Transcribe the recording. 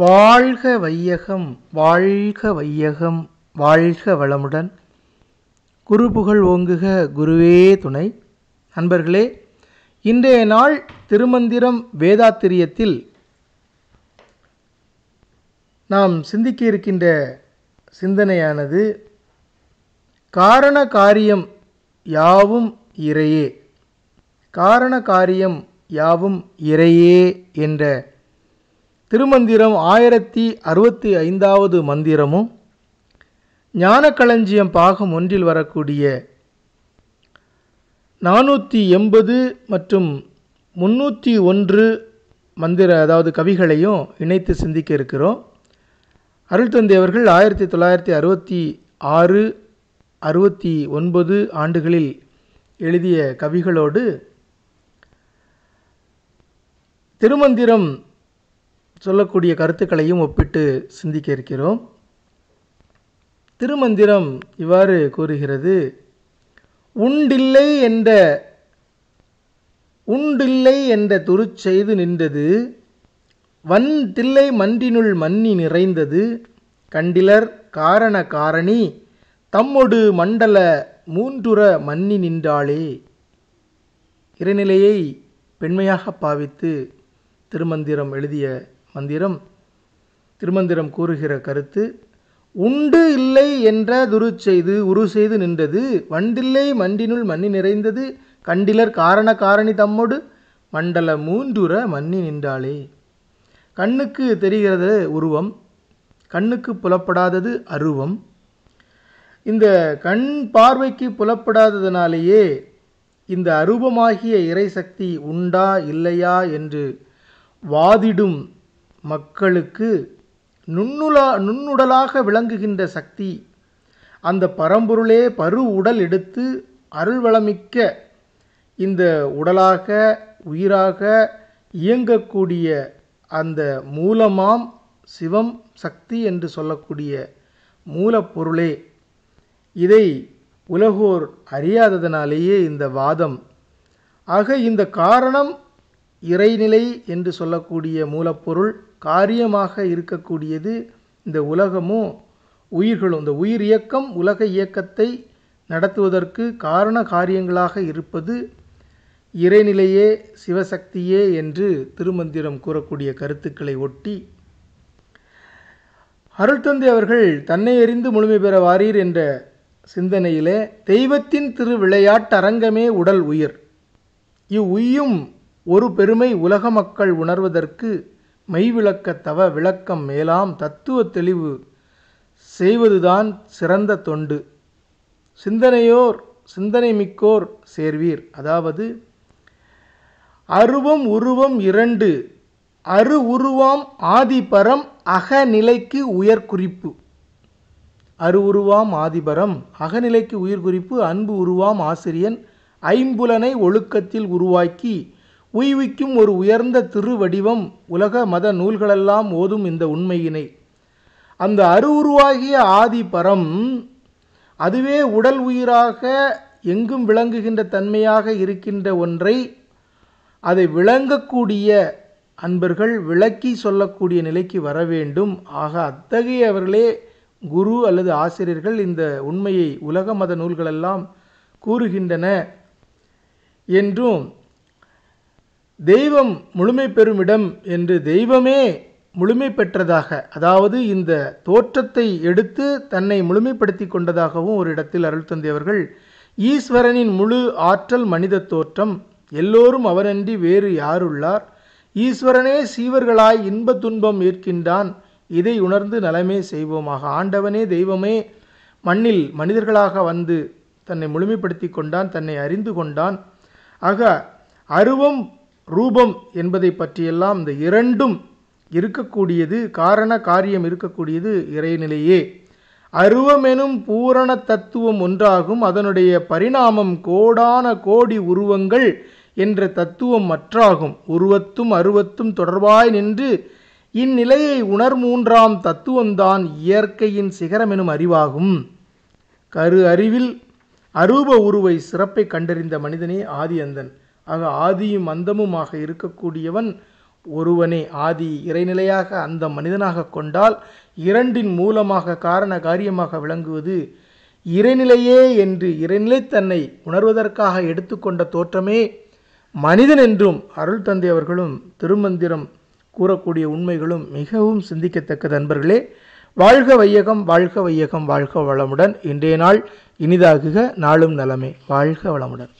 வாழ்க வையகம் வாழ்க வையகம் வாழ்க வளமுடன் குரு புகழ் ஓங்குக குருவே துணை நண்பர்களே இன்றைய நாள் திருமந்திரம் வேதாத்திரியத்தில் நாம் சிந்திக்க இருக்கின்ற சிந்தனையானது காரண காரியம் யாவும் இறையே காரண காரியம் யாவும் இறையே என்ற திருமந்திரம் ஆயிரத்தி அறுபத்தி ஐந்தாவது மந்திரமும் ஞானக்களஞ்சியம் பாகம் ஒன்றில் வரக்கூடிய நானூற்றி எண்பது மற்றும் முன்னூற்றி ஒன்று மந்திர அதாவது கவிகளையும் இணைத்து சிந்திக்க இருக்கிறோம் அருள் அவர்கள் ஆயிரத்தி தொள்ளாயிரத்தி அறுபத்தி ஆறு அறுபத்தி ஒன்பது ஆண்டுகளில் எழுதிய கவிகளோடு திருமந்திரம் சொல்லக்கூடிய கருத்துக்களையும் ஒப்பிட்டு சிந்திக்க இருக்கிறோம் திருமந்திரம் இவ்வாறு கூறுகிறது உண்டில்லை என்ற உண்டில்லை என்ற துருச்செய்து நின்றது வன் தில்லை மன்றினுள் மன்னி நிறைந்தது கண்டிலர் காரண காரணி தம்மொடு மண்டல மூன்றுற மன்னி நின்றாளே இறைநிலையை பெண்மையாக பாவித்து திருமந்திரம் எழுதிய மந்திரம் திருமந்திரம் கூறுகிற கருத்து உண்டு இல்லை என்ற துரு செய்து உரு செய்து நின்றது வண்டில்லை மண்டினுள் மண்ணி நிறைந்தது கண்டிலர் காரண காரணி தம்மோடு மண்டல மூன்றுற மண்ணி நின்றாளே கண்ணுக்கு தெரிகிறது உருவம் கண்ணுக்கு புலப்படாதது அருவம் இந்த கண் பார்வைக்கு புலப்படாததுனாலேயே இந்த அருவமாகிய இறைசக்தி உண்டா இல்லையா என்று வாதிடும் மக்களுக்கு நுண்ணுலா நுண்ணுடலாக விளங்குகின்ற சக்தி அந்த பரம்பொருளே பரு உடல் எடுத்து அருள்வளமிக்க இந்த உடலாக உயிராக இயங்கக்கூடிய அந்த மூலமாம் சிவம் சக்தி என்று சொல்லக்கூடிய மூலப்பொருளே இதை உலகோர் அறியாததனாலேயே இந்த வாதம் ஆக இந்த காரணம் இறைநிலை என்று சொல்லக்கூடிய மூலப்பொருள் காரியமாக இருக்கக்கூடியது இந்த உலகமும் உயிர்களும் இந்த உயிர் இயக்கம் உலக இயக்கத்தை நடத்துவதற்கு காரண காரியங்களாக இருப்பது இறைநிலையே சிவசக்தியே என்று திருமந்திரம் கூறக்கூடிய கருத்துக்களை ஒட்டி அருள்தந்தை அவர்கள் தன்னை அறிந்து முழுமை பெற வாரீர் என்ற சிந்தனையிலே தெய்வத்தின் திரு விளையாட்டரங்கமே உடல் உயிர் இவ்வுயும் ஒரு பெருமை உலக மக்கள் உணர்வதற்கு மெய்விளக்க தவ விளக்கம் மேலாம் தத்துவ தெளிவு செய்வதுதான் சிறந்த தொண்டு சிந்தனையோர் சிந்தனை மிக்கோர் சேர்வீர் அதாவது அருவம் உருவம் இரண்டு அரு உருவாம் ஆதிபரம் அகநிலைக்கு உயர் குறிப்பு அரு உருவாம் ஆதிபரம் அகநிலைக்கு குறிப்பு அன்பு உருவாம் ஆசிரியன் ஐம்புலனை ஒழுக்கத்தில் உருவாக்கி உய்விக்கும் ஒரு உயர்ந்த திருவடிவம் உலக மத நூல்களெல்லாம் ஓதும் இந்த உண்மையினை அந்த அருவுருவாகிய ஆதிபரம் அதுவே உடல் உயிராக எங்கும் விளங்குகின்ற தன்மையாக இருக்கின்ற ஒன்றை அதை விளங்கக்கூடிய அன்பர்கள் விளக்கி சொல்லக்கூடிய நிலைக்கு வர வேண்டும் ஆக அத்தகையவர்களே குரு அல்லது ஆசிரியர்கள் இந்த உண்மையை உலக மத நூல்களெல்லாம் கூறுகின்றன என்றும் தெய்வம் முழுமை பெறும் இடம் என்று தெய்வமே முழுமை பெற்றதாக அதாவது இந்த தோற்றத்தை எடுத்து தன்னை முழுமைப்படுத்தி கொண்டதாகவும் ஒரு இடத்தில் அருள் தந்தையவர்கள் ஈஸ்வரனின் முழு ஆற்றல் மனித தோற்றம் எல்லோரும் அவரன்றி வேறு யாருள்ளார் ஈஸ்வரனே சீவர்களாய் இன்ப துன்பம் ஏற்கின்றான் இதை உணர்ந்து நலமே செய்வோமாக ஆண்டவனே தெய்வமே மண்ணில் மனிதர்களாக வந்து தன்னை முழுமைப்படுத்தி கொண்டான் தன்னை அறிந்து கொண்டான் ஆக அருவம் ரூபம் என்பதை பற்றியெல்லாம் இந்த இரண்டும் இருக்கக்கூடியது காரண காரியம் இருக்கக்கூடியது இறைநிலையே அருவமெனும் பூரண தத்துவம் ஒன்றாகும் அதனுடைய பரிணாமம் கோடான கோடி உருவங்கள் என்ற தத்துவம் மற்றாகும் உருவத்தும் அருவத்தும் தொடர்பாய் நின்று இந்நிலையை உணர்மூன்றாம் தத்துவம்தான் இயற்கையின் சிகரமெனும் அறிவாகும் கரு அறிவில் அரூப உருவை சிறப்பை கண்டறிந்த மனிதனே ஆதியந்தன் ஆக ஆதியும் அந்தமுமாக இருக்கக்கூடியவன் ஒருவனே ஆதி இறைநிலையாக அந்த மனிதனாக கொண்டால் இரண்டின் மூலமாக காரண காரியமாக விளங்குவது இறைநிலையே என்று இறைநிலை தன்னை உணர்வதற்காக எடுத்துக்கொண்ட தோற்றமே மனிதன் என்றும் அருள் தந்தை அவர்களும் திருமந்திரம் கூறக்கூடிய உண்மைகளும் மிகவும் சிந்திக்கத்தக்க நண்பர்களே வாழ்க வையகம் வாழ்க வையகம் வாழ்க வளமுடன் இன்றைய நாள் இனிதாகுக நாளும் நலமே வாழ்க வளமுடன்